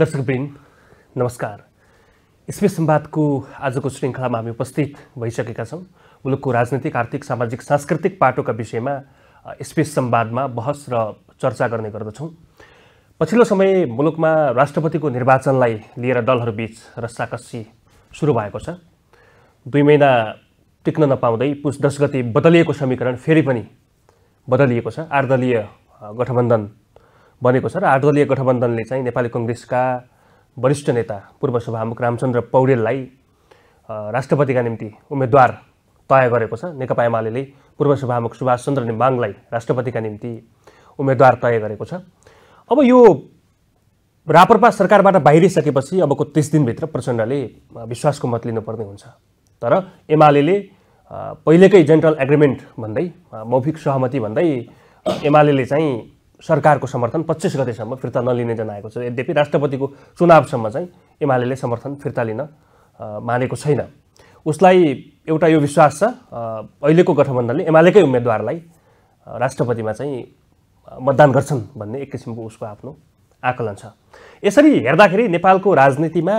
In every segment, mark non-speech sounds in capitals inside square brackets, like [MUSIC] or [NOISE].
दर्शकवृन्द नमस्कार स्पेस संवादको आजको श्रृङ्खलामा हामी उपस्थित भइसकेका छौँ मुलुकको राजनीतिक आर्थिक सामाजिक सांस्कृतिक पाटोका विषयमा स्पेस संवादमा बहस र चर्चा गर्ने गर्दछौँ पछिल्लो समय मुलुकमा राष्ट्रपतिको निर्वाचनलाई लिएर दलहरूबीच रस्साकसी सुरु भएको छ दुई महिना टिक्न नपाउँदै पुस दस गति बदलिएको समीकरण फेरि पनि बदलिएको छ आर्दलीय गठबन्धन बनेको छ र आठदलीय गठबन्धनले चाहिँ नेपाली कङ्ग्रेसका वरिष्ठ नेता पूर्व सभामुख रामचन्द्र पौडेललाई राष्ट्रपतिका निम्ति उम्मेद्वार तय गरेको छ नेकपा एमाले पूर्व सभामुख सुभाष चन्द्र निम्बाङलाई राष्ट्रपतिका निम्ति उम्मेद्वार तय गरेको छ अब यो रापरपा सरकारबाट बाहिरिसकेपछि अबको तिस दिनभित्र प्रचण्डले विश्वासको मत लिनुपर्ने हुन्छ तर एमाले पहिलेकै जेनरल एग्रिमेन्ट भन्दै मौखिक सहमति भन्दै एमाले चाहिँ सरकारको समर्थन पच्चिस गतेसम्म फिर्ता नलिने जनाएको छ यद्यपि राष्ट्रपतिको चुनावसम्म चाहिँ एमाले समर्थन फिर्ता लिन मानेको छैन उसलाई एउटा यो विश्वास छ अहिलेको गठबन्धनले एमालेकै उम्मेद्वारलाई राष्ट्रपतिमा चाहिँ मतदान गर्छन् भन्ने एक किसिमको उसको आफ्नो आकलन छ यसरी हेर्दाखेरि नेपालको राजनीतिमा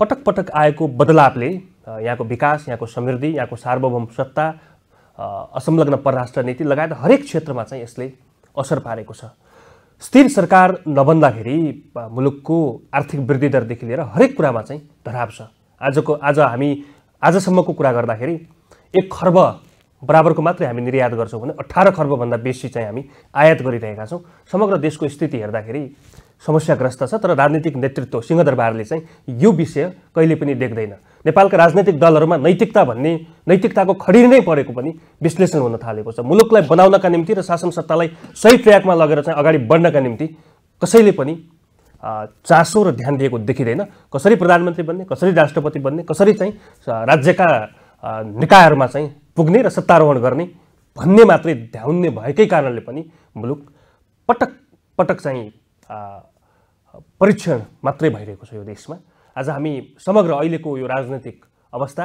पटक पटक आएको बदलावले यहाँको विकास यहाँको समृद्धि यहाँको सार्वभौम सत्ता असंलग्न परराष्ट्र नीति लगायत हरेक क्षेत्रमा चाहिँ यसले असर पारेको छ स्थिर सरकार नबन्दाखेरि मुलुकको आर्थिक वृद्धि दरदेखि लिएर हरेक कुरामा चाहिँ धराव छ आजको आज हामी आजसम्मको कुरा गर्दाखेरि एक खर्ब बराबरको मात्रै हामी निर्यात गर्छौँ भने अठार खर्बभन्दा बेसी चाहिँ हामी आयात गरिरहेका छौँ समग्र देशको स्थिति हेर्दाखेरि समस्याग्रस्त छ तर राजनीतिक नेतृत्व सिंहदरबारले चाहिँ यो विषय कहिले पनि देख्दैन नेपालका राजनैतिक दलहरूमा नैतिकता भन्ने नैतिकताको खडी नै परेको पनि विश्लेषण हुन थालेको छ मुलुकलाई बनाउनका निम्ति र शासन सत्तालाई सही ट्र्याकमा लगेर चाहिँ अगाडि बढ्नका निम्ति कसैले पनि चासो र ध्यान दिएको देखिँदैन कसरी प्रधानमन्त्री बन्ने कसरी राष्ट्रपति बन्ने कसरी चाहिँ राज्यका निकायहरूमा चाहिँ पुग्ने र सत्तारोहण गर्ने भन्ने मात्रै ध्याउने भएकै कारणले पनि मुलुक पटक पटक चाहिँ परीक्षण मात्रै भइरहेको छ यो देशमा आज हामी समग्र अहिलेको यो राजनैतिक अवस्था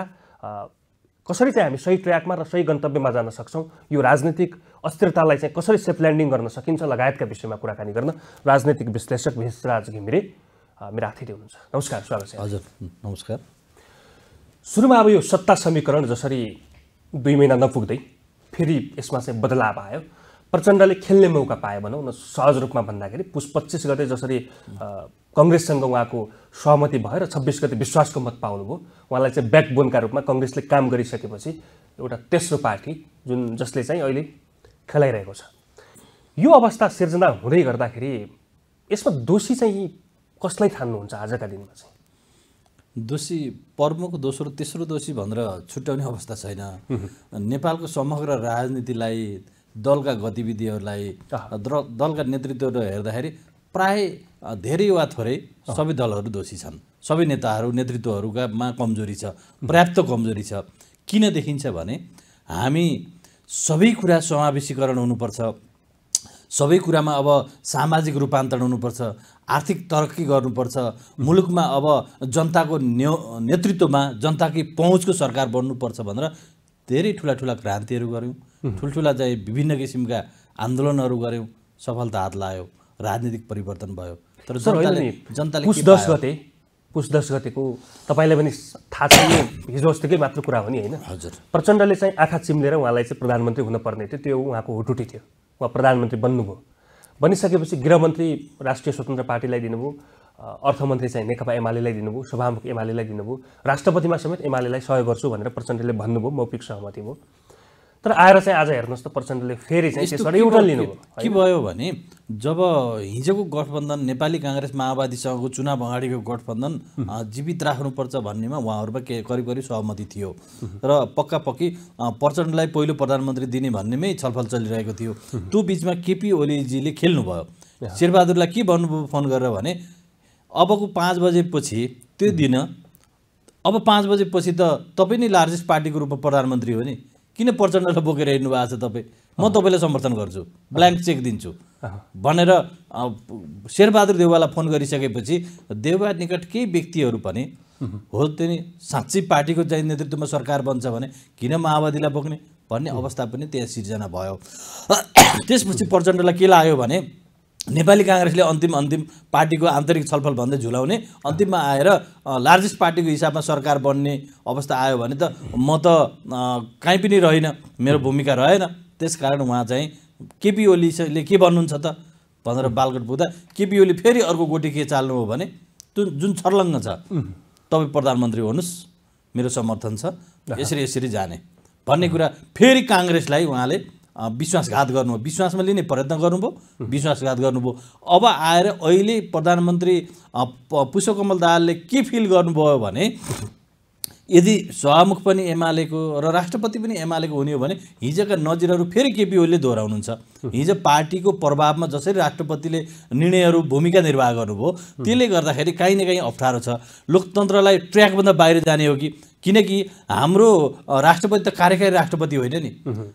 कसरी चाहिँ हामी सही ट्र्याकमा र सही गन्तव्यमा जान सक्छौँ यो राजनीतिक अस्थिरतालाई चाहिँ कसरी सेफ ल्यान्डिङ गर्न सकिन्छ लगायतका विषयमा कुराकानी गर्न राजनैतिक विश्लेषक भेषराज घिमिरे मेरो अतिथि हुनुहुन्छ नमस्कार स्वागत छ हजुर नमस्कार सुरुमा अब यो सत्ता समीकरण जसरी दुई महिना नपुग्दै फेरि यसमा चाहिँ बदलाव आयो प्रचण्डले खेल्ने मौका पाए भनौँ न सहज रूपमा भन्दाखेरि पुस पच्चिस गते जसरी कङ्ग्रेससँग उहाँको सहमति भएर छब्बिस गते विश्वासको मत पाउनुभयो उहाँलाई चाहिँ ब्याकबोनका रूपमा कङ्ग्रेसले काम गरिसकेपछि एउटा तेस्रो पार्टी जुन जसले चाहिँ अहिले खेलाइरहेको छ यो अवस्था सिर्जना हुँदै गर्दाखेरि यसमा दोषी चाहिँ कसलाई ठान्नुहुन्छ आजका दिनमा चाहिँ दोषी प्रमुख दोस्रो तेस्रो दोषी भनेर छुट्याउने अवस्था छैन नेपालको समग्र राजनीतिलाई दलका गतिविधिहरूलाई दलका नेतृत्वहरू हेर्दाखेरि प्राय धेरै वा थोरै सबै दलहरू दोषी छन् सबै नेताहरू नेतृत्वहरूकामा कमजोरी छ पर्याप्त कमजोरी छ किन देखिन्छ भने हामी सबै कुरा समावेशीकरण हुनुपर्छ सबै कुरामा अब सामाजिक रूपान्तरण हुनुपर्छ आर्थिक तरक्की गर्नुपर्छ मुलुकमा अब जनताको नेतृत्वमा जनताकै पहुँचको सरकार बन्नुपर्छ भनेर धेरै ठुला ठुला क्रान्तिहरू गऱ्यौँ ठुल्ठुला चाहिँ विभिन्न किसिमका आन्दोलनहरू गऱ्यौँ सफलता हात लायो राजनीतिक परिवर्तन भयो तर जनताले पुस दस गते पुस दस गतेको तपाईँलाई पनि थाहा छ हिजो अस्तिकै मात्र कुरा हो नि होइन हजुर प्रचण्डले चाहिँ आँखा चिम्लेर उहाँलाई चाहिँ प्रधानमन्त्री हुनपर्ने थियो त्यो उहाँको हुटुटी थियो उहाँ प्रधानमन्त्री बन्नुभयो बनिसकेपछि गृहमन्त्री राष्ट्रिय स्वतन्त्र पार्टीलाई दिनुभयो अर्थमन्त्री चाहिँ नेकपा एमालेलाई दिनुभयो सभामुख एमालेलाई दिनुभयो राष्ट्रपतिमा समेत एमालेलाई सहयोग गर्छु भनेर प्रचण्डले भन्नुभयो मौखिक भयो तर आएर चाहिँ आज हेर्नुहोस् त प्रचण्डले फेरि चाहिँ एउटा लिनु के भयो भने जब हिजोको गठबन्धन नेपाली काङ्ग्रेस माओवादीसँगको चुनाव अगाडिको गठबन्धन जीवित राख्नुपर्छ भन्नेमा उहाँहरूमा के करिब करिब सहमति थियो र पक्का पक्की प्रचण्डलाई पहिलो प्रधानमन्त्री दिने भन्नेमै छलफल चलिरहेको थियो त्यो बिचमा केपी ओलीजीले खेल्नुभयो शेरबहादुरलाई के भन्नुभयो फोन गरेर भने अबको पाँच बजेपछि त्यो दिन अब पाँच बजेपछि त तपाईँ नै लार्जेस्ट पार्टीको रूपमा प्रधानमन्त्री हो नि किन प्रचण्डलाई बोकेर हिँड्नु भएको छ तपाईँ म तपाईँलाई समर्थन गर्छु ब्ल्याङ्क चेक दिन्छु भनेर शेरबहादुर देउवालाई फोन गरिसकेपछि देउवा निकट केही व्यक्तिहरू पनि हो त्यो नि साँच्चै पार्टीको चाहिँ नेतृत्वमा सरकार बन्छ भने किन माओवादीलाई बोक्ने भन्ने अवस्था पनि त्यहाँ सिर्जना भयो [COUGHS] त्यसपछि प्रचण्डलाई के लाग्यो भने नेपाली काङ्ग्रेसले अन्तिम अन्तिम पार्टीको आन्तरिक छलफल भन्दै झुलाउने अन्तिममा आएर लार्जेस्ट पार्टीको हिसाबमा सरकार बन्ने अवस्था आयो भने त म त कहीँ पनि रहेन मेरो भूमिका रहेन त्यसकारण उहाँ चाहिँ केपी ओलीले के भन्नुहुन्छ त भनेर बालकोट पुग्दा केपी ओली फेरि अर्को गोटी के चाल्नु हो भने जुन जुन छर्लङ्ग छ तपाईँ प्रधानमन्त्री हुनुहोस् मेरो समर्थन छ यसरी यसरी जाने भन्ने कुरा फेरि काङ्ग्रेसलाई उहाँले विश्वासघात गर्नुभयो विश्वासमा लिने प्रयत्न गर्नुभयो विश्वासघात गर्नुभयो अब आएर अहिले प्रधानमन्त्री पुष्पकमल दाहालले के फिल गर्नुभयो भने यदि सभामुख पनि एमालेको र राष्ट्रपति पनि एमालेको हुने हो भने हिजोका नजिरहरू फेरि केपी ओलीले दोहोऱ्याउनुहुन्छ हिजो पार्टीको प्रभावमा जसरी राष्ट्रपतिले निर्णयहरू भूमिका निर्वाह गर्नुभयो त्यसले गर्दाखेरि काहीँ न काहीँ अप्ठ्यारो छ लोकतन्त्रलाई ट्र्याकभन्दा बाहिर जाने हो कि किनकि हाम्रो राष्ट्रपति त कार्यकारी राष्ट्रपति होइन नि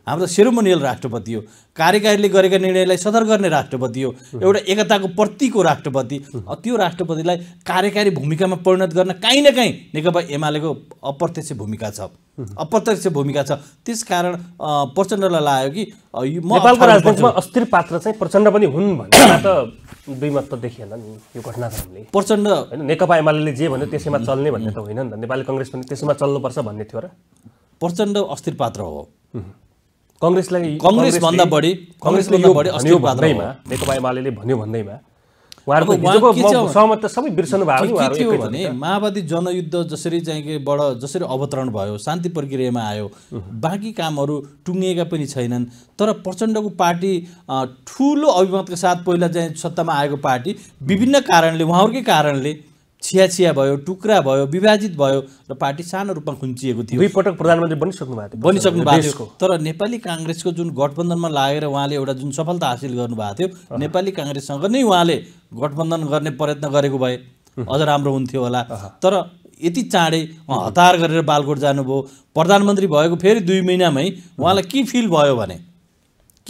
हाम्रो सेरोमोनियल राष्ट्रपति हो कार्यकारीले गरेका निर्णयलाई सदर गर्ने राष्ट्रपति हो एउटा एकताको प्रतिको राष्ट्रपति त्यो राष्ट्रपतिलाई कार्यकारी भूमिकामा परिणत गर्न काहीँ न काहीँ नेकपा एमालेको अप्रत्यक्ष भूमिका छ अप्रत्यक्ष भूमिका छ त्यसकारण प्रचण्डलाई लाग्यो कि नेपालको राजनीतिमा अस्थिर पात्र चाहिँ प्रचण्ड पनि हुन् [COUGHS] त दुईमत त देखिएन नि यो घटनाक्रमले प्रचण्ड होइन नेकपा एमाले जे भन्यो त्यसैमा चल्ने भन्ने त होइन नि त नेपाली कङ्ग्रेस पनि त्यसैमा चल्नुपर्छ भन्ने थियो र प्रचण्ड अस्थिर पात्र हो कङ्ग्रेसलाई कङ्ग्रेसभन्दा बढी कङ्ग्रेसले यो भन्यो भन्दैमा नेकपा एमाले भन्यो भन्दैमा सहमत त सबै बिर्सनु भएको के भने माओवादी जनयुद्ध जसरी चाहिँ के बड जसरी अवतरण भयो शान्ति प्रक्रियामा आयो बाँकी कामहरू टुङ्गिएका पनि छैनन् तर प्रचण्डको पार्टी ठुलो अभिमतका साथ पहिला चाहिँ सत्तामा आएको पार्टी विभिन्न कारणले उहाँहरूकै कारणले छिया भयो टुक्रा भयो विभाजित भयो र पार्टी सानो रूपमा खुन्चिएको थियो दुईपटक प्रधानमन्त्री बनिसक्नु भएको थियो बनिसक्नु भएको थियो तर नेपाली काङ्ग्रेसको जुन गठबन्धनमा लागेर उहाँले एउटा जुन सफलता हासिल गर्नुभएको थियो नेपाली काङ्ग्रेससँग नै उहाँले गठबन्धन गर्ने प्रयत्न गरेको भए अझ राम्रो हुन्थ्यो होला तर यति चाँडै उहाँ हतार गरेर बालकोट जानुभयो प्रधानमन्त्री भएको फेरि दुई महिनामै उहाँलाई के फिल भयो भने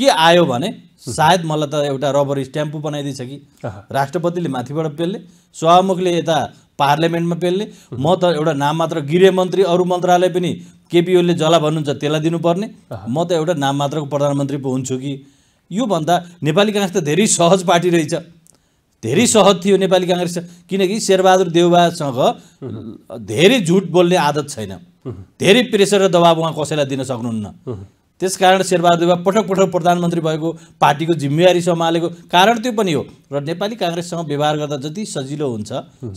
के आयो भने सायद मलाई त एउटा रबर स्ट्याम्पो बनाइदिन्छ कि राष्ट्रपतिले माथिबाट पेल्ने सभामुखले यता पार्लियामेन्टमा पेल्ने म त एउटा नाम मात्र गृह मन्त्री अरू मन्त्रालय पनि केपिओले जला भन्नुहुन्छ त्यसलाई दिनुपर्ने म त एउटा नाम मात्रको प्रधानमन्त्री पो हुन्छु कि योभन्दा नेपाली काङ्ग्रेस त धेरै सहज पार्टी रहेछ धेरै सहज थियो नेपाली काङ्ग्रेस किनकि शेरबहादुर देवबासँग धेरै झुट बोल्ने आदत छैन धेरै प्रेसर र दबाब उहाँ कसैलाई दिन सक्नुहुन्न त्यसकारण शेरबहादुर पटक पटक प्रधानमन्त्री भएको पार्टीको जिम्मेवारी सम्हालेको कारण त्यो पनि हो र नेपाली काङ्ग्रेससँग व्यवहार गर्दा जति सजिलो हुन्छ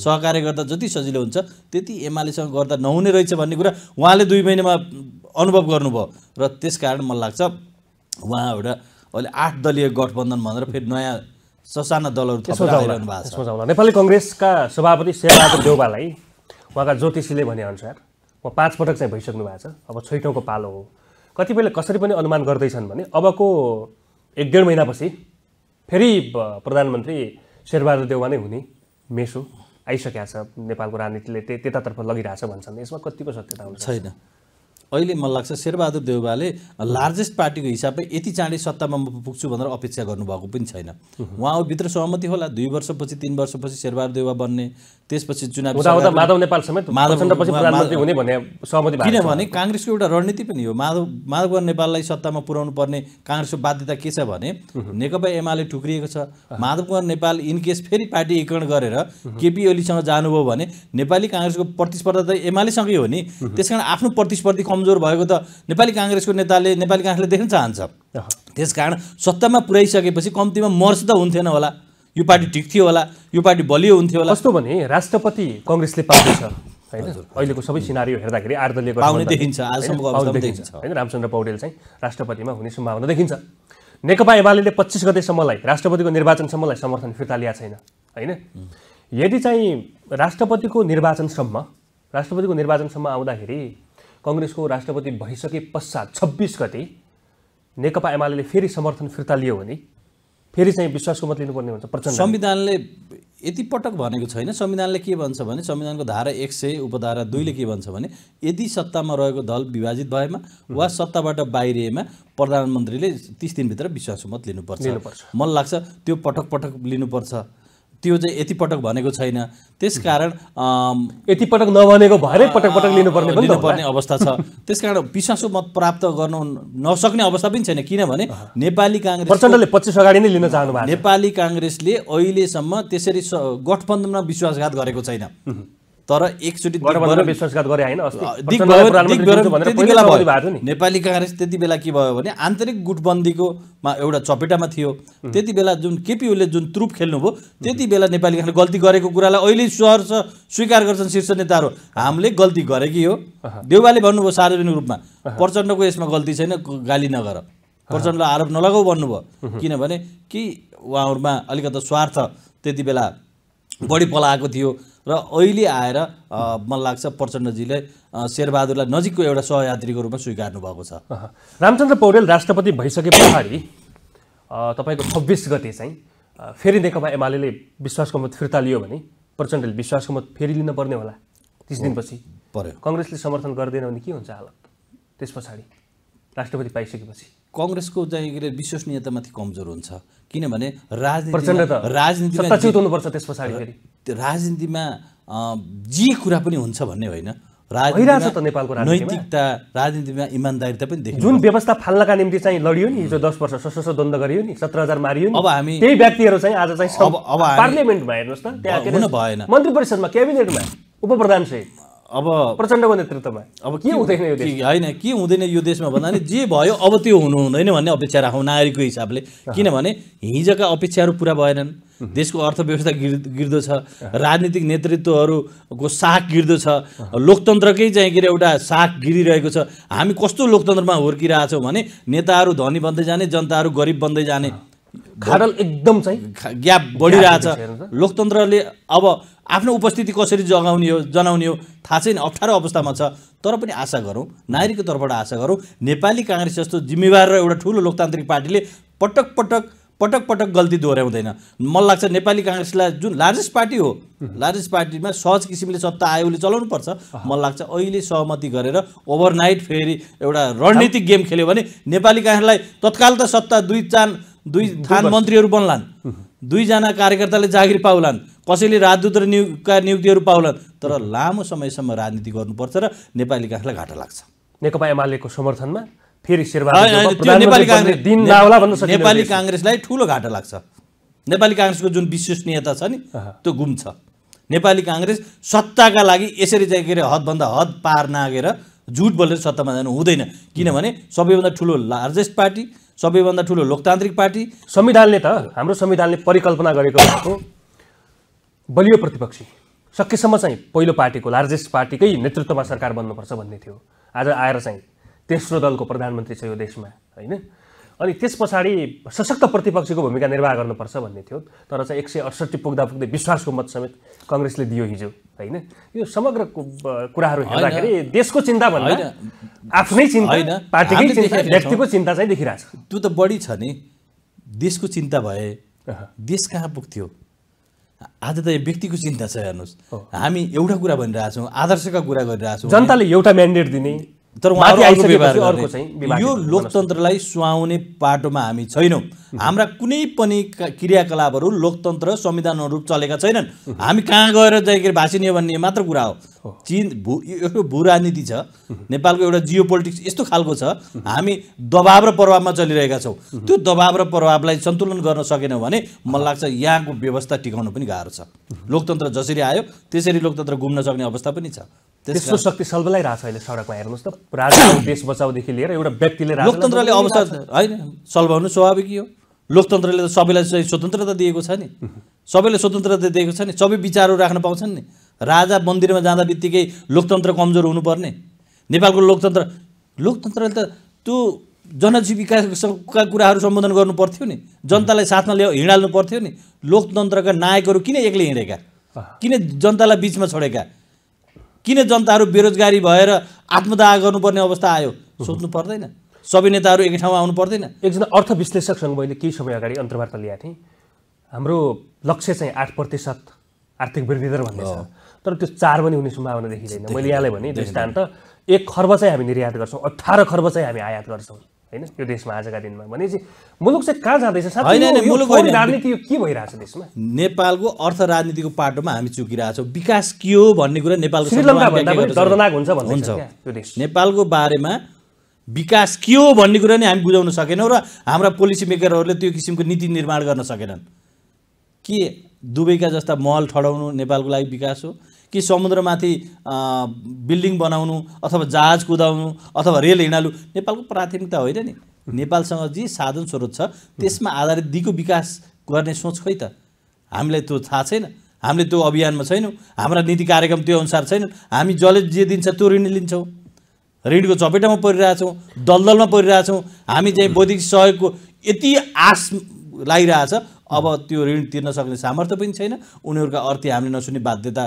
सहकार्य गर्दा जति सजिलो हुन्छ त्यति एमालेसँग गर्दा नहुने रहेछ भन्ने कुरा उहाँले दुई महिनामा अनुभव गर्नुभयो र त्यस कारण मलाई लाग्छ उहाँ एउटा अहिले आठ दलीय गठबन्धन भनेर फेरि नयाँ ससाना दलहरू नेपाली कङ्ग्रेसका सभापति शेरबहादुर देवालाई उहाँका ज्योतिषीले भनेअनुसार उहाँ पाँच पटक चाहिँ भइसक्नु भएको छ अब छैटौँको पालो हो कतिपयले कसरी पनि अनुमान गर्दैछन् भने अबको एक डेढ महिनापछि फेरि प्रधानमन्त्री शेरबहादुर देउवा नै हुने मेसो आइसकेको छ नेपालको राजनीतिले त्यतातर्फ लगिरहेछ भन्छन् यसमा कतिको सत्यता हुन्छ छैन अहिले मलाई लाग्छ शेरबहादुर देउबाले लार्जेस्ट पार्टीको हिसाबले यति चाँडै सत्तामा म पुग्छु भनेर अपेक्षा गर्नुभएको पनि छैन भित्र सहमति होला दुई वर्षपछि तिन वर्षपछि शेरबहादुर देउबा बन्ने त्यसपछि चुनाव माधव नेपाल समेत किनभने काङ्ग्रेसको एउटा रणनीति पनि हो माधव माधव नेपाललाई सत्तामा पुर्याउनु पर्ने काङ्ग्रेसको बाध्यता के छ भने नेकपा एमाले ठुक्रिएको छ माधव कुमार नेपाल इनकेस फेरि पार्टी एकीकरण गरेर केपी ओलीसँग जानुभयो भने नेपाली काङ्ग्रेसको प्रतिस्पर्धा त एमालेसँगै हो नि त्यस आफ्नो प्रतिस्पर्धी कम कमजोर भएको त नेपाली काङ्ग्रेसको नेताले नेपाली काङ्ग्रेसले देख्न चाहन्छ त्यस कारण सत्तामा पुर्याइसकेपछि कम्तीमा मर्च त हुन्थेन होला यो पार्टी टिक्थ्यो होला यो पार्टी बलियो हुन्थ्यो होला कस्तो भने राष्ट्रपति कङ्ग्रेसले पाउँदैछ [COUGHS] होइन अहिलेको सबै सिनारी हेर्दाखेरि आर्दलले पाउने देखिन्छ होइन रामचन्द्र पौडेल चाहिँ राष्ट्रपतिमा हुने सम्भावना देखिन्छ नेकपा एमाले पच्चिस गतेसम्मलाई राष्ट्रपतिको निर्वाचनसम्मलाई समर्थन फिर्ता ल्याएको छैन होइन यदि चाहिँ राष्ट्रपतिको निर्वाचनसम्म राष्ट्रपतिको निर्वाचनसम्म आउँदाखेरि कङ्ग्रेसको राष्ट्रपति भइसके पश्चात छब्बिस गते नेकपा एमाले फेरि समर्थन फिर्ता लियो भने फेरि चाहिँ विश्वासको मत लिनुपर्ने हुन्छ प्रचण्ड संविधानले यति पटक भनेको छैन संविधानले के भन्छ भने संविधानको धारा एक सय उपधारा दुईले के भन्छ भने यदि सत्तामा रहेको दल विभाजित भएमा वा सत्ताबाट बाहिरिएमा प्रधानमन्त्रीले तिस दिनभित्र विश्वासको मत लिनुपर्छ मन लाग्छ त्यो पटक पटक लिनुपर्छ त्यो चाहिँ यति पटक भनेको छैन त्यसकारण यति पटक नभनेको भएरै पटक पटक लिनुपर्ने लिनुपर्ने अवस्था छ त्यसकारण विश्वासो मत प्राप्त गर्नु नसक्ने अवस्था पनि छैन किनभने नेपाली काङ्ग्रेस प्रचण्डले पच्चिस अगाडि नै लिन चाहनु नेपाली काङ्ग्रेसले अहिलेसम्म त्यसरी गठबन्धनमा विश्वासघात गरेको छैन तर एकचोटि नेपाली काङ्ग्रेस त्यति बेला के भयो भने आन्तरिक गुटबन्दीकोमा एउटा चपेटामा थियो त्यति बेला जुन केपी ओलीले जुन त्रुप खेल्नुभयो त्यति बेला नेपाली काङ्ग्रेस गल्ती गरेको कुरालाई अहिले सहर स्वीकार गर्छन् शीर्ष नेताहरू हामीले गल्ती गरेकी हो देउवाले भन्नुभयो सार्वजनिक रूपमा प्रचण्डको यसमा गल्ती छैन गाली नगर प्रचण्डलाई आरोप नलगाऊ भन्नुभयो किनभने कि उहाँहरूमा अलिकति स्वार्थ त्यति बेला बढी पलाएको थियो र अहिले आएर मलाई लाग्छ प्रचण्डजीले शेरबहादुरलाई नजिकको एउटा सहयात्रीको रूपमा स्वीकार्नु भएको छ रामचन्द्र पौडेल राष्ट्रपति भइसके पछाडि तपाईँको छब्बिस गते चाहिँ फेरि नेकपा एमाले विश्वासको मत फिर्ता लियो भने प्रचण्डले विश्वासको मत फेरि लिन पर्ने होला तिस दिनपछि पऱ्यो कङ्ग्रेसले समर्थन गर्दैन भने के हुन्छ हालत त्यस पछाडि राष्ट्रपति पाइसकेपछि कङ्ग्रेसको चाहिँ के अरे विश्वसनीयतामाथि कमजोर हुन्छ किनभने राजनीति राजनीतिमा जे कुरा पनि हुन्छ भन्ने होइन नैतिकता राजनीतिमा इमान्दारिता पनि देखिन्छ जुन व्यवस्था फाल्नका निम्ति चाहिँ लडियो नि हिजो दस वर्ष सशस्त्र द्वन्द गरियो नि सत्र हजार मारियो नि अब हामी त्यही व्यक्तिहरू चाहिँ आज चाहिँ पार्लियामेन्टमा हेर्नुहोस् न त्यहाँ भएन मन्त्री परिषदमा क्याबिनेटमा उपप्रधान सहित अब प्रचण्डको नेतृत्वमा अब के हुँदैन यो देश होइन के हुँदैन यो देशमा भन्दा नि जे भयो अब त्यो हुनु हुँदैन भन्ने अपेक्षा राखौँ नागरिकको हिसाबले किनभने हिजोका अपेक्षाहरू पुरा भएनन् देशको अर्थव्यवस्था गिर् गिर्दो छ राजनीतिक नेतृत्वहरूको साख गिर्दो छ लोकतन्त्रकै चाहिँ के अरे एउटा साख गिरिरहेको छ हामी कस्तो लोकतन्त्रमा हुर्किरहेछौँ भने नेताहरू धनी बन्दै जाने जनताहरू गरिब बन्दै जाने खाडल एकदम चाहिँ ग्याप बढिरहेछ लोकतन्त्रले अब आफ्नो उपस्थिति कसरी जगाउने हो जनाउने हो थाहा छैन अप्ठ्यारो अवस्थामा छ तर पनि आशा गरौँ नागरिकको तर्फबाट आशा गरौँ नेपाली काङ्ग्रेस जस्तो जिम्मेवार र एउटा ठुलो लोकतान्त्रिक पार्टीले पटक पटक पटक पटक गल्ती दोहोऱ्याउँदैन मलाई लाग्छ नेपाली काङ्ग्रेसलाई जुन लार्जेस्ट पार्टी हो लार्जेस्ट पार्टीमा सहज किसिमले सत्ता आयोगले पर्छ मलाई लाग्छ अहिले सहमति गरेर ओभरनाइट फेरि एउटा रणनीतिक गेम खेल्यो भने नेपाली काङ्ग्रेसलाई तत्काल त सत्ता दुई चार दुई थान मन्त्रीहरू बन्लान् दुईजना कार्यकर्ताले जागिर पाउलान् कसैले राजदूत र नियुक्तका नियुक्तिहरू पाउलान् तर लामो समयसम्म राजनीति गर्नुपर्छ र नेपाली काङ्ग्रेसलाई घाटा लाग्छ नेकपा एमालेको समर्थनमा फेरि नेपाली काङ्ग्रेसलाई ठुलो घाटा लाग्छ नेपाली काङ्ग्रेसको जुन विश्वसनीयता छ नि त्यो गुम्छ नेपाली काङ्ग्रेस सत्ताका लागि यसरी चाहिँ के अरे हदभन्दा हद पार नागेर झुट बोलेर सत्तामा जानु हुँदैन किनभने सबैभन्दा ठुलो लार्जेस्ट पार्टी सबैभन्दा ठुलो लोकतान्त्रिक पार्टी संविधानले त हाम्रो संविधानले परिकल्पना गरेको भनेको बलियो प्रतिपक्षी सकेसम्म चाहिँ पहिलो पार्टीको लार्जेस्ट पार्टीकै नेतृत्वमा सरकार बन्नुपर्छ भन्ने थियो आज आएर चाहिँ तेस्रो दलको प्रधानमन्त्री छ यो देशमा होइन अनि त्यस पछाडि सशक्त प्रतिपक्षको भूमिका निर्वाह गर्नुपर्छ भन्ने थियो तर चाहिँ एक सय अडसट्ठी पुग्दा पुग्दै विश्वासको मत समेत कङ्ग्रेसले दियो हिजो होइन यो समग्र कुराहरू हेर्दाखेरि देशको चिन्ता भन्दा आफ्नै चिन्ता पार्टीकै चिन्ता व्यक्तिको चिन्ता चाहिँ देखिरहेको छ त्यो त बढी छ नि देशको चिन्ता भए देश कहाँ पुग्थ्यो आज त यो व्यक्तिको चिन्ता छ हेर्नुहोस् हामी एउटा कुरा भनिरहेछौँ आदर्शका कुरा गरिरहेछौँ जनताले एउटा म्यान्डेट दिने तर उहाँ अर्को चाहिँ यो लोकतन्त्रलाई सुहाउने पाटोमा हामी छैनौँ हाम्रा कुनै पनि क्रियाकलापहरू लोकतन्त्र संविधान अनुरूप चलेका छैनन् हामी कहाँ गएर जाइके भाषिने भन्ने मात्र कुरा हो चिन भू यो भू राजनीति छ नेपालको एउटा जियो पोलिटिक्स यस्तो खालको छ हामी दबाव र प्रभावमा चलिरहेका छौँ त्यो दबाव र प्रभावलाई सन्तुलन गर्न सकेनौँ भने मलाई लाग्छ यहाँको व्यवस्था टिकाउनु पनि गाह्रो छ लोकतन्त्र जसरी आयो त्यसरी लोकतन्त्र घुम्न सक्ने अवस्था पनि छ त्यसको शक्ति सल्बलाई रहेछ अहिले सडकमा हेर्नुहोस् त राजनीतिक देश बचाउदेखि लिएर एउटा व्यक्तिले लोकतन्त्रले अवस्था होइन सल्भाउनु स्वाभाविक हो लोकतन्त्रले त सबैलाई चाहिँ स्वतन्त्रता दिएको छ नि सबैले स्वतन्त्रता दिएको छ नि सबै विचारहरू राख्न पाउँछन् नि राजा मन्दिरमा जाँदा बित्तिकै लोकतन्त्र कमजोर हुनुपर्ने नेपालको लोकतन्त्र लोकतन्त्रले त त्यो जनजीविकाका कुराहरू सम्बोधन गर्नु पर्थ्यो नि जनतालाई साथमा ल्याउ हिँडाल्नु पर्थ्यो नि लोकतन्त्रका नायकहरू किन एक्लै हिँडेका किन जनतालाई बिचमा छोडेका किन जनताहरू बेरोजगारी भएर आत्मदाह गर्नुपर्ने अवस्था आयो सोध्नु पर्दैन सबै नेताहरू एकै ठाउँमा आउनु पर्दैन एकजना अर्थ विश्लेषकसँग मैले केही समय अगाडि अन्तर्वार्ता ल्याएको थिएँ हाम्रो लक्ष्य चाहिँ आठ प्रतिशत आर्थिक वृद्धि दर भन्ने छ तर त्यो चार पनि हुने सम्भावना देखिँदैन मैले यहाँलाई भने दृष्टान्त एक खर्ब चाहिँ हामी निर्यात गर्छौँ अठार खर्ब चाहिँ हामी आयात गर्छौँ होइन यो देशमा आजका दिनमा भनेपछि मुलुक चाहिँ कहाँ जाँदैछ राजनीति के भइरहेछ देशमा नेपालको अर्थ राजनीतिको पाटोमा हामी चुकिरहेछौँ विकास के हो भन्ने कुरा नेपालको दर्दनाक हुन्छ हुन्छ नेपालको बारेमा विकास के हो भन्ने कुरा नै हामी बुझाउन सकेनौँ र हाम्रा पोलिसी मेकरहरूले त्यो किसिमको नीति निर्माण गर्न सकेनन् के दुबईका जस्ता महल ठडाउनु नेपालको लागि विकास हो कि समुद्रमाथि बिल्डिङ बनाउनु अथवा जहाज कुदाउनु अथवा रेल हिँडालु नेपालको प्राथमिकता होइन नि नेपालसँग जे साधन स्रोत छ त्यसमा आधारित दिगो विकास गर्ने सोच खै त हामीलाई त्यो थाहा छैन हामीले त्यो अभियानमा छैनौँ हाम्रा नीति कार्यक्रम त्यो अनुसार छैनन् हामी जसले जे दिन्छ त्यो ऋण लिन्छौँ ऋणको चपेटामा परिरहेछौँ दलदलमा परिरहेछौँ हामी चाहिँ बौद्धिक सहयोगको यति आश लागिरहेछ अब त्यो ऋण तिर्न सक्ने सामर्थ्य पनि छैन उनीहरूका अर्थी हामीले नसुन्ने बाध्यता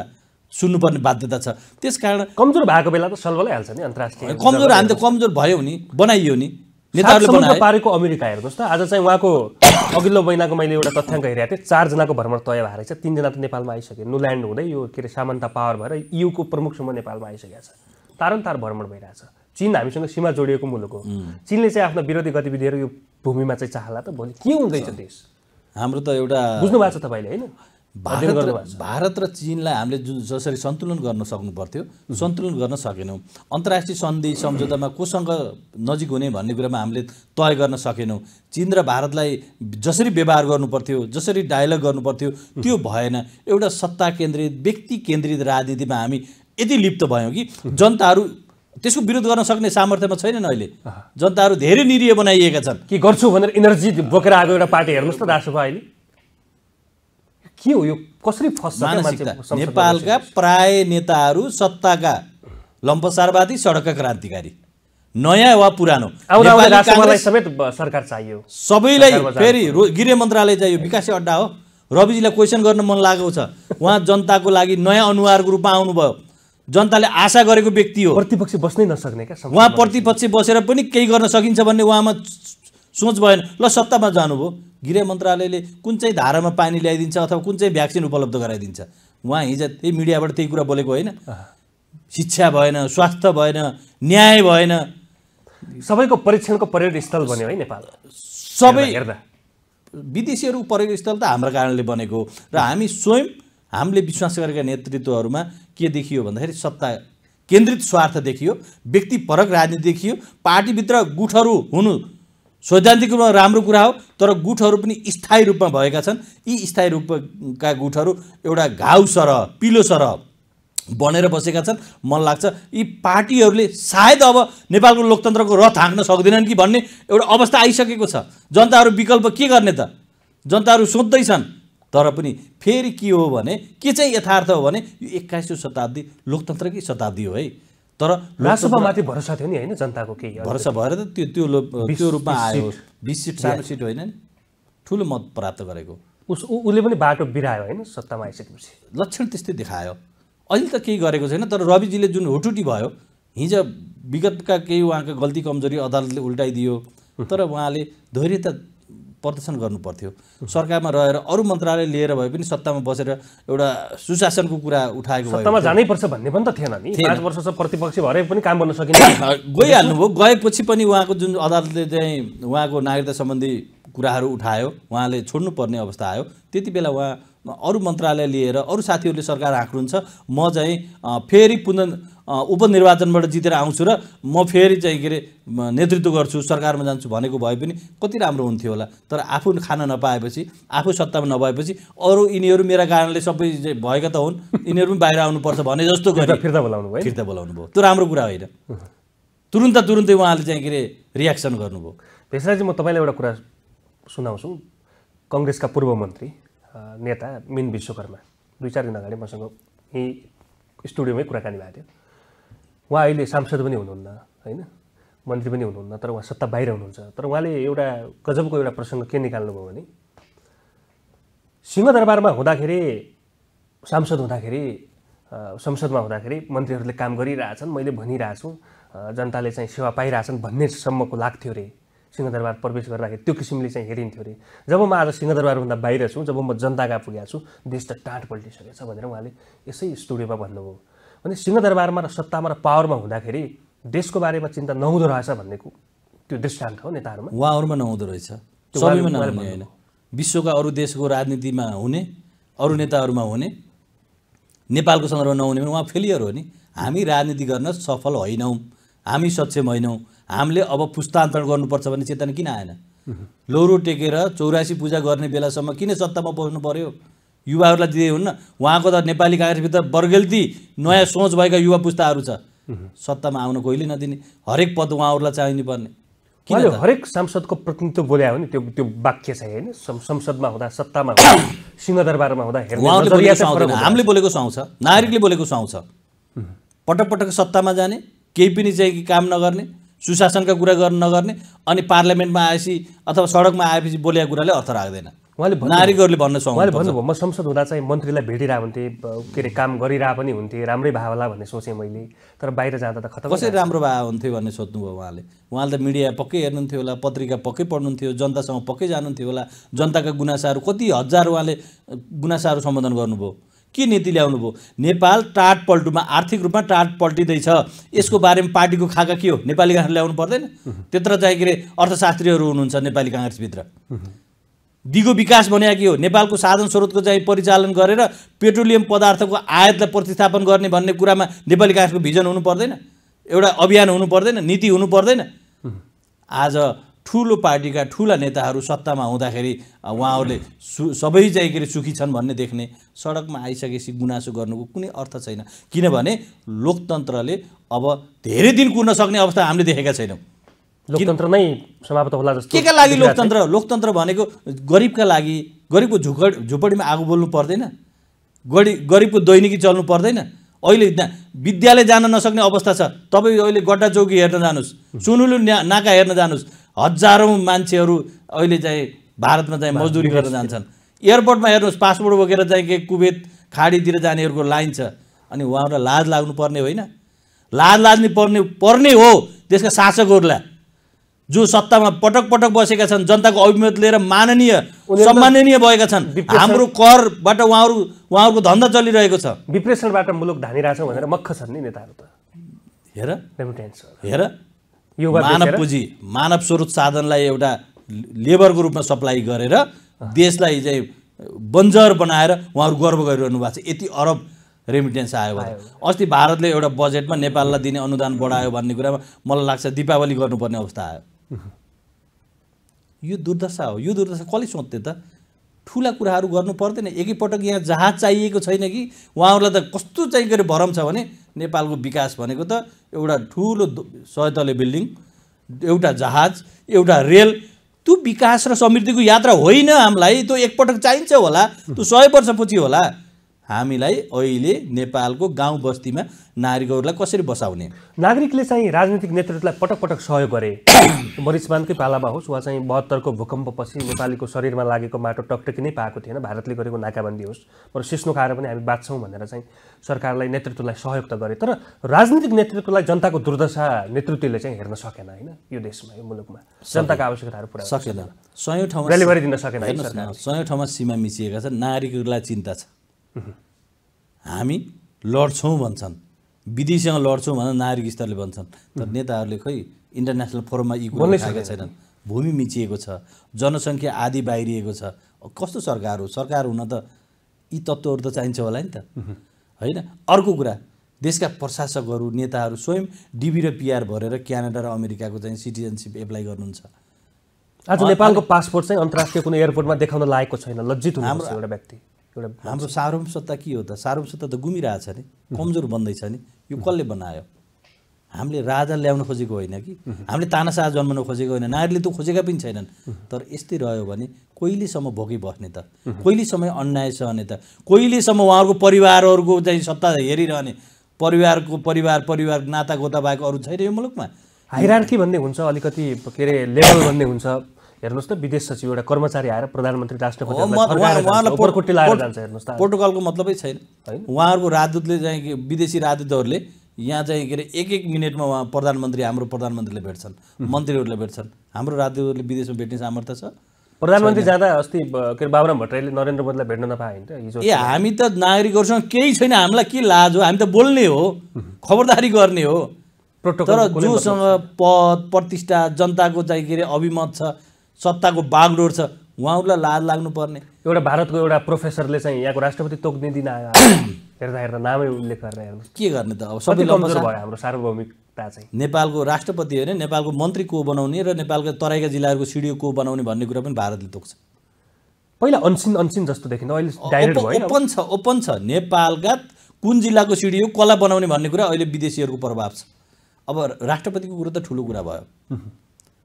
सुन्नुपर्ने बाध्यता छ त्यस कारण कमजोर भएको बेला त सल्भ हाल्छ नि अन्तर्राष्ट्रिय कमजोर हामी त कमजोर भयो नि बनाइयो नि नेताहरूले पारेको अमेरिका हेर्नुहोस् त आज चाहिँ उहाँको [COUGHS] अघिल्लो महिनाको मैले एउटा तथ्याङ्क हेरेको थिएँ चारजनाको भ्रमण तय भएर चाहिँ तिनजना त नेपालमा आइसक्यो नुल्यान्ड हुँदै यो के अरे सामन्ता पावर भएर युको प्रमुखसम्म नेपालमा आइसकेको छ तार भ्रमण भइरहेछ चिन हामीसँग सीमा जोडिएको मुलुक हो चिनले चाहिँ आफ्नो विरोधी गतिविधिहरू यो भूमिमा चाहिँ चाहला त भोलि के हुँदैछ देश हाम्रो त एउटा बुझ्नु भएको छ तपाईँले होइन भारत र चिनलाई हामीले जुन जसरी सन्तुलन गर्न सक्नु पर्थ्यो सन्तुलन गर्न सकेनौँ अन्तर्राष्ट्रिय सन्धि सम्झौतामा कोसँग नजिक हुने भन्ने कुरामा हामीले तय गर्न सकेनौँ चिन र भारतलाई जसरी व्यवहार गर्नुपर्थ्यो जसरी डायलग गर्नुपर्थ्यो त्यो भएन एउटा सत्ता केन्द्रित व्यक्ति केन्द्रित राजनीतिमा हामी यति लिप्त भयौँ कि जनताहरू त्यसको विरोध गर्न सक्ने सामर्थ्यमा छैनन् अहिले जनताहरू धेरै निरीह बनाइएका छन् के गर्छु भनेर इनर्जी बोकेर आएको एउटा पार्टी हेर्नुहोस् त दासोभा अहिले के हो यो कसरी फस्छ नेपालका प्राय नेताहरू सत्ताका लम्पसारवादी सडकका क्रान्तिकारी नयाँ वा पुरानो समेत सरकार चाहियो सबैलाई फेरि गृह मन्त्रालय चाहियो विकासी अड्डा हो रविजीलाई क्वेसन गर्न मन लागेको छ उहाँ जनताको लागि नयाँ अनुहारको रूपमा आउनुभयो जनताले आशा गरेको व्यक्ति हो प्रतिपक्ष बस्नै नसक्ने क्या उहाँ प्रतिपक्ष बसेर पनि केही गर्न सकिन्छ भन्ने उहाँमा सोच भएन ल सत्तामा जानुभयो गृह मन्त्रालयले कुन चाहिँ धारामा पानी ल्याइदिन्छ अथवा कुन चाहिँ भ्याक्सिन उपलब्ध गराइदिन्छ उहाँ हिजो त्यही मिडियाबाट त्यही कुरा बोलेको होइन शिक्षा भएन स्वास्थ्य भएन न्याय भएन सबैको परीक्षणको स्थल बन्यो है नेपाल सबै हेर्दा विदेशीहरू स्थल त हाम्रो कारणले बनेको र हामी स्वयं हामीले विश्वास गरेका नेतृत्वहरूमा के देखियो भन्दाखेरि सत्ता केन्द्रित स्वार्थ देखियो व्यक्ति परक राजनीति देखियो पार्टीभित्र गुठहरू हुनु सैद्धान्तिक रूपमा राम्रो कुरा हो तर गुठहरू पनि स्थायी रूपमा भएका छन् यी स्थायी रूपका गुठहरू एउटा घाउ सरह पिलो सरह बनेर बसेका छन् मन लाग्छ यी पार्टीहरूले सायद अब नेपालको लोकतन्त्रको रथ हाँक्न सक्दैनन् कि भन्ने एउटा अवस्था आइसकेको छ जनताहरू विकल्प के गर्ने त जनताहरू सोध्दैछन् तर पनि फेरि के हो भने के चाहिँ यथार्थ हो भने यो एक्काइसौँ शताब्दी लोकतन्त्रकै शताब्दी हो है तर राजसभामाथि भरोसा थियो नि होइन जनताको केही भरोसा भएर त त्यो त्यो त्यो रूपमा आयो बिस सिट सानो सिट होइन नि ठुलो मत प्राप्त गरेको उस उसले पनि बाटो बिरायो होइन सत्तामा आइसकेपछि लक्षण त्यस्तै देखायो अहिले त केही गरेको छैन तर रविजीले जुन होटुटी भयो हिजो विगतका केही उहाँका गल्ती कमजोरी अदालतले उल्टाइदियो तर [LAUGHS] उहाँले धैर्यता प्रदर्शन गर्नुपर्थ्यो सरकारमा रहेर अरू मन्त्रालय लिएर भए पनि सत्तामा बसेर एउटा सुशासनको कुरा उठाएको सत्तामा जानैपर्छ भन्ने पनि त थिएन नि पाँच वर्षसम्म प्रतिपक्ष भएर पनि काम गर्न सकिन्छ [COUGHS] गइहाल्नुभयो गएपछि पनि उहाँको जुन अदालतले चाहिँ उहाँको नागरिकता सम्बन्धी कुराहरू उठायो उहाँले छोड्नुपर्ने अवस्था आयो त्यति बेला उहाँ अरू मन्त्रालय लिएर अरू साथीहरूले सरकार हाँक्नुहुन्छ म चाहिँ फेरि पुनः उपनिर्वाचनबाट जितेर आउँछु र म फेरि चाहिँ के अरे नेतृत्व गर्छु सरकारमा जान्छु भनेको भए पनि कति राम्रो हुन्थ्यो होला तर आफू खान नपाएपछि आफू सत्तामा नभएपछि अरू यिनीहरू मेरा कारणले सबै भएका त हुन् [LAUGHS] यिनीहरू पनि बाहिर आउनुपर्छ भने जस्तो गरेर फिर्ता बोलाउनु भयो फिर्ता बोलाउनु भयो त्यो राम्रो कुरा होइन तुरुन्त तुरुन्तै उहाँले चाहिँ के अरे रियाक्सन गर्नुभयो त्यसलाई म तपाईँलाई एउटा कुरा सुनाउँछु कङ्ग्रेसका पूर्व मन्त्री नेता मिन विश्वकर्मा दुई चार दिन अगाडि मसँग यहीँ स्टुडियोमै कुराकानी भएको थियो उहाँ अहिले सांसद पनि हुनुहुन्न होइन मन्त्री पनि हुनुहुन्न तर उहाँ सत्ता बाहिर हुनुहुन्छ तर उहाँले एउटा गजबको एउटा प्रसङ्ग के निकाल्नुभयो भने सिंहदरबारमा हुँदाखेरि सांसद हुँदाखेरि संसदमा हुँदाखेरि मन्त्रीहरूले काम गरिरहेछन् मैले भनिरहेछु जनताले चाहिँ सेवा पाइरहेछन् भन्नेसम्मको लाग्थ्यो अरे सिंहदरबार प्रवेश गर्दाखेरि त्यो किसिमले चाहिँ हेरिन्थ्यो अरे जब म आज सिंहदरबारभन्दा बाहिर छु जब म जनता पुगेको छु देश त टाँट पल्टिसकेछ भनेर उहाँले यसै स्टुडियोमा भन्नुभयो अनि सिंहदरबारमा र सत्तामा र पावरमा हुँदाखेरि देशको बारेमा चिन्ता नहुँदो रहेछ भन्ने त्यो दृष्टान्त हो नेताहरूमा उहाँहरूमा नहुँदो रहेछ सबैमा नहुने होइन विश्वका अरू देशको राजनीतिमा हुने अरू नेताहरूमा हुने नेपालको सन्दर्भमा नहुने भने उहाँ फेलियर हो नि हामी राजनीति गर्न सफल होइनौँ हामी सक्षम होइनौँ हामीले अब पुस्तान्तरण गर्नुपर्छ भन्ने चेतना किन आएन लौरो टेकेर चौरासी पूजा गर्ने बेलासम्म किन सत्तामा बस्नु पर्यो युवाहरूलाई दिँदै हुन्न उहाँको त नेपाली काङ्ग्रेसभित्र बर्गेल्ती नयाँ सोच भएका युवा पुस्ताहरू छ सत्तामा आउन कोहीले नदिने हरेक पद उहाँहरूलाई चाहिने पर्ने किन हरेक सांसदको प्रतिनिधित्व बोले हो नि त्यो त्यो वाक्य चाहिँ होइन संसदमा हुँदा सत्तामा हुँदा सिंहदरबारमा हुँदा हामीले बोलेको सुहाउँछ नागरिकले बोलेको सुहाउँछ पटक पटक सत्तामा जाने केही पनि चाहिँ काम नगर्ने सुशासनका कुरा गर्न नगर्ने अनि पार्लियामेन्टमा आएपछि अथवा सडकमा आएपछि बोलेको कुराले अर्थ राख्दैन उहाँले नागरिकहरूले भन्न सक्छ उहाँले भन्नुभयो म संसद हुँदा चाहिँ मन्त्रीलाई भेटिरहेको हुन्थेँ के अरे काम गरिरहेको पनि हुन्थेँ राम्रै भयो होला भन्ने सोचेँ मैले तर बाहिर जाँदा त खतरा कसरी राम्रो भए हुन्थ्यो भन्ने सोध्नुभयो उहाँले उहाँले त मिडिया पक्कै हेर्नुहुन्थ्यो होला पत्रिका पक्कै पढ्नुहुन्थ्यो जनतासँग पक्कै जानुहुन्थ्यो होला जनताका गुनासाहरू कति हजार उहाँले गुनासाहरू सम्बोधन गर्नुभयो के नीति ल्याउनु भयो नेपाल पल्टुमा आर्थिक रूपमा टाट पल्टिँदैछ यसको बारेमा पार्टीको खाका के हो नेपाली काङ्ग्रेस ल्याउनु पर्दैन त्यत्र चाहिँ के अरे अर्थशास्त्रीहरू हुनुहुन्छ नेपाली काङ्ग्रेसभित्र दिगो विकास भने के हो नेपालको साधन स्रोतको चाहिँ परिचालन गरेर पेट्रोलियम पदार्थको आयातलाई प्रतिस्थापन गर्ने भन्ने कुरामा नेपाली काङ्ग्रेसको भिजन हुनु पर्दैन एउटा अभियान हुनु पर्दैन नीति हुनु पर्दैन आज ठुलो पार्टीका ठुला नेताहरू सत्तामा हुँदाखेरि उहाँहरूले सु सबै चाहिँ के अरे सुखी छन् भन्ने देख्ने सडकमा आइसकेपछि गुनासो गर्नुको कुनै अर्थ छैन किनभने लोकतन्त्रले अब धेरै दिन कुर्न सक्ने अवस्था हामीले देखेका छैनौँ लोकतन्त्र नै समाप्त होला जस्तो के का लागि लोकतन्त्र लोकतन्त्र भनेको गरिबका लागि गरिबको झुकड झुपडीमा आगो बोल्नु पर्दैन गरी गरिबको दैनिकी चल्नु पर्दैन अहिले विद्यालय जान नसक्ने अवस्था छ तपाईँ अहिले गड्डा चौकी हेर्न जानुहोस् सुनुलु नाका हेर्न जानुहोस् हजारौँ मान्छेहरू अहिले चाहिँ भारतमा चाहिँ मजदुरी गरेर जान्छन् एयरपोर्टमा हेर्नुहोस् पासपोर्ट बोकेर चाहिँ के कुवेत खाडीतिर जानेहरूको लाइन छ अनि उहाँहरूलाई लाज लाग्नु पर्ने होइन लाज लाग्नु पर्ने पर्ने हो त्यसका शासकहरूलाई जो सत्तामा पटक पटक बसेका छन् जनताको अभिमत लिएर माननीय सम्माननीय भएका छन् हाम्रो करबाट उहाँहरू उहाँहरूको धन्दा चलिरहेको छ विप्रेषणबाट मुलुक धानिरहेछ भनेर मख छन् नि नेताहरू त हेर हेर मानव पुँजी मानव स्रोत साधनलाई एउटा लेबरको रूपमा सप्लाई गरेर देशलाई चाहिँ बन्जर बनाएर उहाँहरू गर्व गरिरहनु भएको छ यति अरब रेमिटेन्स आयो भने अस्ति भारतले एउटा बजेटमा नेपाललाई दिने अनुदान बढायो भन्ने कुरामा मलाई लाग्छ दिपावली गर्नुपर्ने अवस्था आयो [LAUGHS] यो दुर्दशा हो यो दुर्दशा कसले सोध्थे त ठुला कुराहरू गर्नु पर्दैन एकैपटक यहाँ जहाज चाहिएको छैन कि उहाँहरूलाई त कस्तो चाहिँ गरेर भरम छ भने नेपालको विकास भनेको त एउटा ठुलो सहतले बिल्डिङ एउटा जहाज एउटा रेल त्यो विकास र समृद्धिको यात्रा होइन हामीलाई त्यो एकपटक चाहिन्छ होला त्यो सय वर्षपछि होला हामीलाई अहिले नेपालको गाउँ बस्तीमा नागरिकहरूलाई कसरी बसाउने नागरिकले चाहिँ राजनीतिक नेतृत्वलाई पटक पटक सहयोग गरे [COUGHS] मरिचमानकै पालामा होस् उहाँ चाहिँ बहत्तरको भूकम्पपछि नेपालीको शरीरमा लागेको माटो टकटकी नै पाएको थिएन भारतले गरेको नाकाबन्दी होस् बरु सिस्नो खाएर पनि हामी बाँच्छौँ भनेर चाहिँ सरकारलाई नेतृत्वलाई सहयोग त गरे तर राजनीतिक नेतृत्वलाई जनताको दुर्दशा नेतृत्वले चाहिँ हेर्न सकेन होइन यो देशमा यो मुलुकमा जनताको आवश्यकताहरू पुरा सकेन सयौँ ठाउँमा सयौँ ठाउँमा सीमा मिसिएका छन् नागरिकहरूलाई चिन्ता छ हामी लड्छौँ भन्छन् विदेशीसँग लड्छौँ भनेर नागरिक स्तरले भन्छन् तर नेताहरूले खै इन्टरनेसनल फोरममा यी कुरा गरिसकेका छैनन् भूमि मिचिएको छ जनसङ्ख्या आदि बाहिरिएको छ कस्तो सरकार हो सरकार हुन त यी तत्त्वहरू त चाहिन्छ होला नि त होइन अर्को कुरा देशका प्रशासकहरू नेताहरू स्वयं डिबी र पिआर भरेर क्यानाडा र अमेरिकाको चाहिँ सिटिजनसिप एप्लाई गर्नुहुन्छ आज नेपालको पासपोर्ट चाहिँ अन्तर्राष्ट्रिय कुनै एयरपोर्टमा देखाउन लागेको छैन लज्जित हुन्छ एउटा व्यक्ति एउटा हाम्रो सार्वम सत्ता के हो त सार्वम सत्ता त गुमिरहेछ नि कमजोर बन्दैछ नि यो कसले बनायो हामीले राजा ल्याउन खोजेको होइन कि हामीले तानासा जन्मन खोजेको होइन नारीले त खोजेका पनि छैनन् तर यस्तै रह्यो भने कहिलेसम्म भोगी बस्ने त कहिलेसम्म अन्याय सहने त कहिलेसम्म उहाँहरूको परिवारहरूको चाहिँ सत्ता हेरिरहने परिवारको परिवार परिवार नाता गोता भएको अरू छैन यो मुलुकमा हाइरार्की भन्ने हुन्छ अलिकति के अरे लेभल भन्ने हुन्छ हेर्नुहोस् त विदेश सचिव एउटा कर्मचारी आएर प्रधानमन्त्री राष्ट्रपति जान्छ मतलबै छैन उहाँहरूको राजदूतले चाहिँ विदेशी राजदूतहरूले यहाँ चाहिँ के अरे एक एक मिनटमा उहाँ प्रधानमन्त्री हाम्रो प्रधानमन्त्रीले भेट्छन् मन्त्रीहरूले भेट्छन् हाम्रो राजदूतहरूले विदेशमा भेट्ने सामर्थ्य छ प्रधानमन्त्री जाँदा अस्ति के अरे बाबुराम भट्टराईले नरेन्द्र मोदीलाई भेट्न नपाए हिजो ए हामी त नागरिकहरूसँग केही छैन हामीलाई के लाज हो हामी त बोल्ने हो खबरदारी गर्ने हो तर जोसँग पद प्रतिष्ठा जनताको चाहिँ के अरे अभिमत छ सत्ताको बागडोर छ उहाँहरूलाई लाज लाग्नुपर्ने एउटा भारतको एउटा प्रोफेसरले चाहिँ यहाँको राष्ट्रपति तोक्दिन [CLEARS THROAT] हेर्दा हेर्दा नामै उल्लेख गरेर हेर्नु के गर्ने त अब सबै लम्बर भयो हाम्रो सार्वभौमिकता चाहिँ नेपालको राष्ट्रपति होइन नेपालको मन्त्री को बनाउने र नेपालका तराईका जिल्लाहरूको सिडिओ को बनाउने भन्ने कुरा पनि भारतले तोक्छ पहिला अनसिन अनसिन जस्तो देखिन्थ्यो अहिले डाइरेक्ट भयो ओपन छ ओपन छ नेपालका कुन जिल्लाको सिडिओ कसलाई बनाउने भन्ने कुरा अहिले विदेशीहरूको प्रभाव छ अब राष्ट्रपतिको कुरो त ठुलो कुरा भयो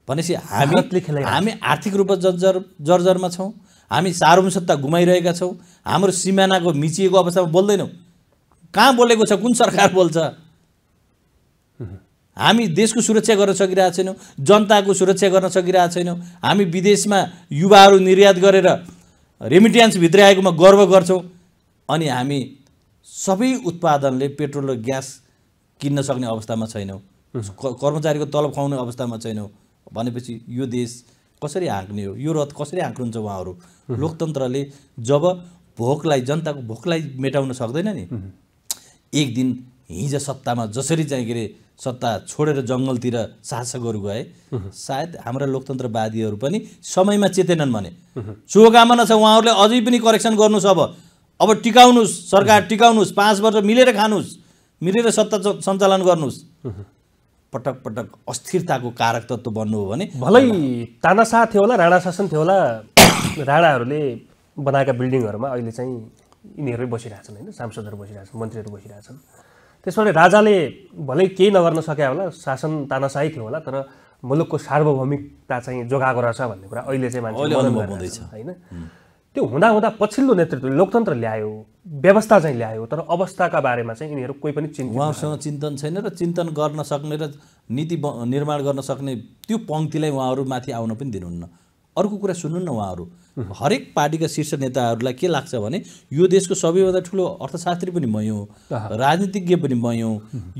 भनेपछि हामी हामी आर्थिक रूपमा जर्जर जर्जरमा छौँ हामी सार्वसत्ता गुमाइरहेका छौँ हाम्रो सिमानाको मिचिएको अवस्थामा बोल्दैनौँ कहाँ बोलेको छ कुन सरकार बोल्छ हामी देशको सुरक्षा गर्न सकिरहेको छैनौँ जनताको सुरक्षा गर्न सकिरहेको छैनौँ हामी विदेशमा युवाहरू निर्यात गरेर रेमिट्यान्स रेमिट्यान्सभित्र आएकोमा गर्व गर्छौँ अनि हामी सबै उत्पादनले पेट्रोल र ग्यास किन्न सक्ने अवस्थामा छैनौँ कर्मचारीको तलब खुवाउने अवस्थामा छैनौँ भनेपछि यो देश कसरी हाँक्ने हो यो रथ कसरी हाँक्नुहुन्छ उहाँहरू लोकतन्त्रले जब भोकलाई जनताको भोकलाई मेटाउन सक्दैन नि एक दिन हिजो सत्तामा जसरी चाहिँ के अरे सत्ता छोडेर जङ्गलतिर शासकहरू गए सायद हाम्रा लोकतन्त्रवादीहरू पनि समयमा चेतेनन् भने शुभकामना छ उहाँहरूले अझै पनि करेक्सन गर्नुहोस् अब अब टिकाउनुहोस् सरकार टिकाउनुहोस् पाँच वर्ष मिलेर खानुहोस् मिलेर सत्ता सञ्चालन गर्नुहोस् पटक पटक अस्थिरताको कारक तत्त्व बन्नु हो भने भलै तानासा थियो होला राणा शासन थियो होला राणाहरूले बनाएका बिल्डिङहरूमा अहिले चाहिँ यिनीहरू बसिरहेछन् होइन सांसदहरू बसिरहेछन् मन्त्रीहरू बसिरहेछन् त्यसमा राजाले भलै केही नगर्न सके होला शासन तानासा थियो होला तर मुलुकको सार्वभौमिकता चाहिँ जोगाएको रहेछ भन्ने कुरा अहिले चाहिँ मान्छे होइन त्यो हुँदा हुँदा पछिल्लो नेतृत्व लोकतन्त्र ल्यायो व्यवस्था चाहिँ ल्यायो तर अवस्थाका बारेमा चाहिँ यिनीहरू कोही पनि चिन्ता उहाँहरूसँग चिन्तन छैन र चिन्तन गर्न सक्ने र नीति निर्माण गर्न सक्ने त्यो पङ्क्तिलाई उहाँहरू माथि आउन पनि दिनुहुन्न अर्को कुरा सुन्नु न उहाँहरू हरेक पार्टीका शीर्ष नेताहरूलाई के लाग्छ भने यो देशको सबैभन्दा ठुलो अर्थशास्त्री पनि मै राजनीतिज्ञ पनि मै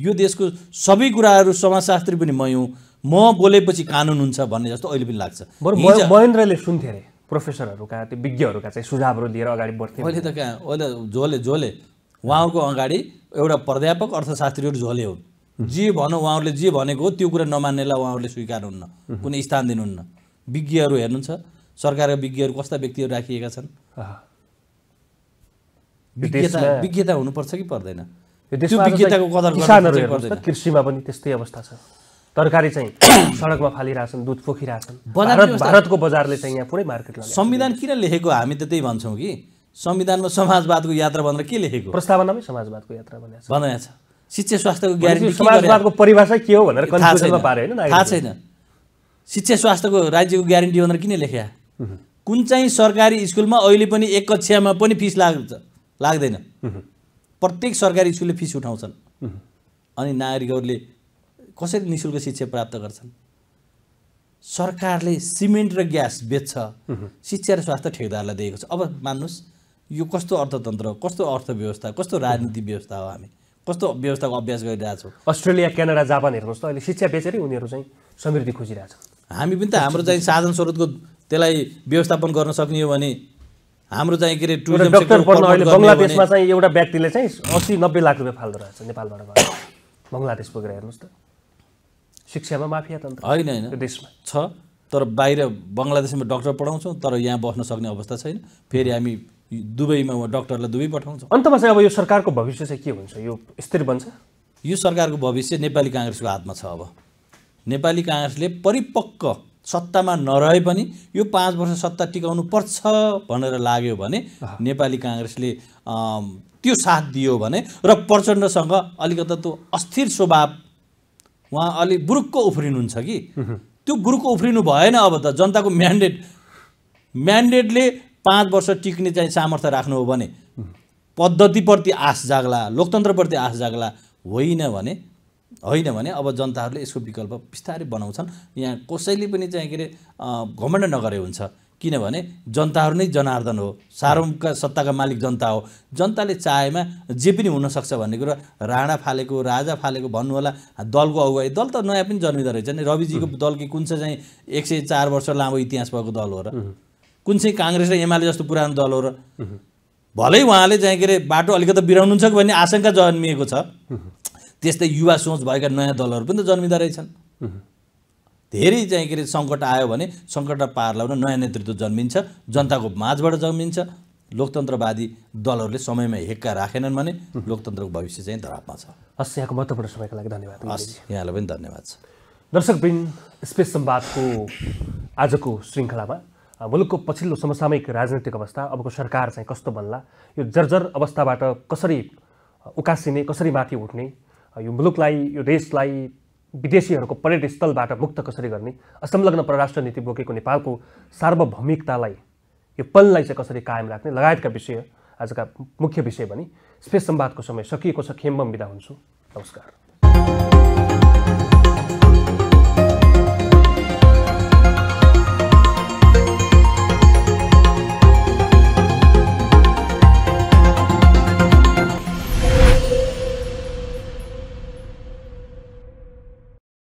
यो देशको सबै कुराहरू समाजशास्त्री पनि मै म बोलेपछि कानुन हुन्छ भन्ने जस्तो अहिले पनि लाग्छ महेन्द्रले सुन्थे अरे प्रोफेसरहरूका त्यो विज्ञहरूका चाहिँ सुझावहरू लिएर अगाडि बढ्थ्यो अहिले त कहाँ अहिले झोले झोले उहाँको अगाडि एउटा प्राध्यापक अर्थशास्त्रीहरू झोले हुन् जे भनौँ उहाँहरूले जे भनेको हो त्यो कुरा नमान्नेलाई उहाँहरूले स्वीकार्नुहुन्न कुनै स्थान दिनुहुन्न विज्ञहरू हेर्नुहुन्छ सरकारका विज्ञहरू कस्ता व्यक्तिहरू राखिएका छन् विज्ञता हुनुपर्छ कि पर्दैन किसानहरू कृषिमा पनि त्यस्तै अवस्था छ तरकारी चाहिँ [COUGHS] सडकमा फालिरहेछन् दुध पोखिरहेछन् भारतको बजारले चाहिँ यहाँ पुरै मार्केट संविधान किन लेखेको हामी त त्यही भन्छौँ कि संविधानमा समाजवादको यात्रा भनेर के लेखेको प्रस्तावनामै समाजवादको यात्रा भनेको बनाएको छ शिक्षा स्वास्थ्यको ग्यारेन्टी समाजवादको परिभाषा के हो भनेर कन्फ्युजनमा थाहा छैन शिक्षा स्वास्थ्यको राज्यको ग्यारेन्टी भनेर किन लेख्या कुन चाहिँ सरकारी स्कुलमा अहिले पनि एक कक्षामा पनि फिस लाग्छ लाग्दैन प्रत्येक सरकारी स्कुलले फिस उठाउँछन् अनि नागरिकहरूले कसरी नि शिक्षा प्राप्त गर्छन् सरकारले सिमेन्ट र ग्यास बेच्छ शिक्षा र स्वास्थ्य ठेकदारलाई दिएको छ अब मान्नुहोस् यो कस्तो अर्थतन्त्र कस्तो अर्थव्यवस्था कस्तो राजनीति व्यवस्था हो हामी कस्तो व्यवस्थाको अभ्यास गरिरहेछौँ अस्ट्रेलिया क्यानाडा जापान हेर्नुहोस् त अहिले शिक्षा बेचेरै उनीहरू चाहिँ समृद्धि खोजिरहेछन् हामी पनि त हाम्रो चाहिँ साधन स्रोतको त्यसलाई व्यवस्थापन गर्न सक्ने हो भने हाम्रो चाहिँ के अरे टुरिज्म डक्टर पढ्न अहिले बङ्गलादेशमा चाहिँ एउटा व्यक्तिले चाहिँ असी नब्बे लाख रुपियाँ फाल्दो रहेछ नेपालबाट बङ्गलादेश पुगेर हेर्नुहोस् त शिक्षामा माफिया तन्त्र होइन होइन देशमा छ तर बाहिर बङ्गलादेशमा डक्टर पढाउँछौँ तर यहाँ बस्न सक्ने अवस्था छैन फेरि हामी दुबईमा डक्टरलाई दुबई पठाउँछौँ अन्तमा चाहिँ अब यो सरकारको भविष्य चाहिँ के हुन्छ यो स्थिर बन्छ यो सरकारको भविष्य नेपाली काङ्ग्रेसको हातमा छ अब नेपाली काङ्ग्रेसले परिपक्व सत्तामा नरहे पनि यो पाँच वर्ष सत्ता टिकाउनु पर्छ भनेर लाग्यो भने नेपाली काङ्ग्रेसले त्यो साथ दियो भने र प्रचण्डसँग अलिकता त्यो अस्थिर स्वभाव उहाँ अलि बुरुक्क उफ्रिनुहुन्छ कि त्यो बुरुक्क उफ्रिनु भएन अब त जनताको म्यान्डेट म्यान्डेटले पाँच वर्ष टिक्ने चाहिँ सामर्थ्य राख्नु हो भने पद्धतिप्रति आश जाग्ला लोकतन्त्रप्रति आश जाग्ला होइन भने होइन भने अब जनताहरूले यसको विकल्प बिस्तारै बनाउँछन् यहाँ कसैले पनि चाहिँ के अरे घमण्ड नगरे हुन्छ किनभने जनताहरू नै जनार्दन हो सारोका सत्ताका मालिक जनता हो जनताले चाहेमा जे पनि हुनसक्छ भन्ने कुरा राणा फालेको राजा फालेको भन्नु होला दलको अगुवाई दल त नयाँ पनि जन्मिँदो रहेछ नि रविजीको दल कि कुन चाहिँ चाहिँ एक सय चार वर्ष लामो इतिहास भएको दल हो र कुन चाहिँ काङ्ग्रेस र एमाले जस्तो पुरानो दल हो र भलै उहाँले चाहिँ के अरे बाटो अलिकति बिराउनुहुन्छ कि भन्ने आशंका जन्मिएको छ त्यस्तै युवा सोच भएका नयाँ दलहरू पनि त जन्मिँदो रहेछन् धेरै चाहिँ के अरे सङ्कट आयो भने सङ्कटलाई पार ल्याउन नयाँ नेतृत्व जन्मिन्छ जनताको माझबाट जन्मिन्छ लोकतन्त्रवादी दलहरूले समयमा हेक्का राखेनन् भने लोकतन्त्रको भविष्य चाहिँ धरापमा छ हस् यहाँको महत्त्वपूर्ण समयको लागि धन्यवाद हस् यहाँलाई पनि धन्यवाद छ दर्शकबिन स्पेस सम्वादको आजको श्रृङ्खलामा मुलुकको पछिल्लो समसामयिक राजनैतिक अवस्था अबको सरकार चाहिँ कस्तो बन्ला यो जर्जर अवस्थाबाट कसरी उकासिने कसरी माथि उठ्ने यो मुलुकलाई यो देशलाई विदेशीहरूको स्थलबाट मुक्त कसरी गर्ने असंलग्न परराष्ट्र नीति बोकेको नेपालको सार्वभौमिकतालाई यो पनलाई चाहिँ कसरी कायम राख्ने लगायतका विषय आजका मुख्य विषय भने स्पेस सम्वादको समय सकिएको छ खेम्बम विदा हुन्छु नमस्कार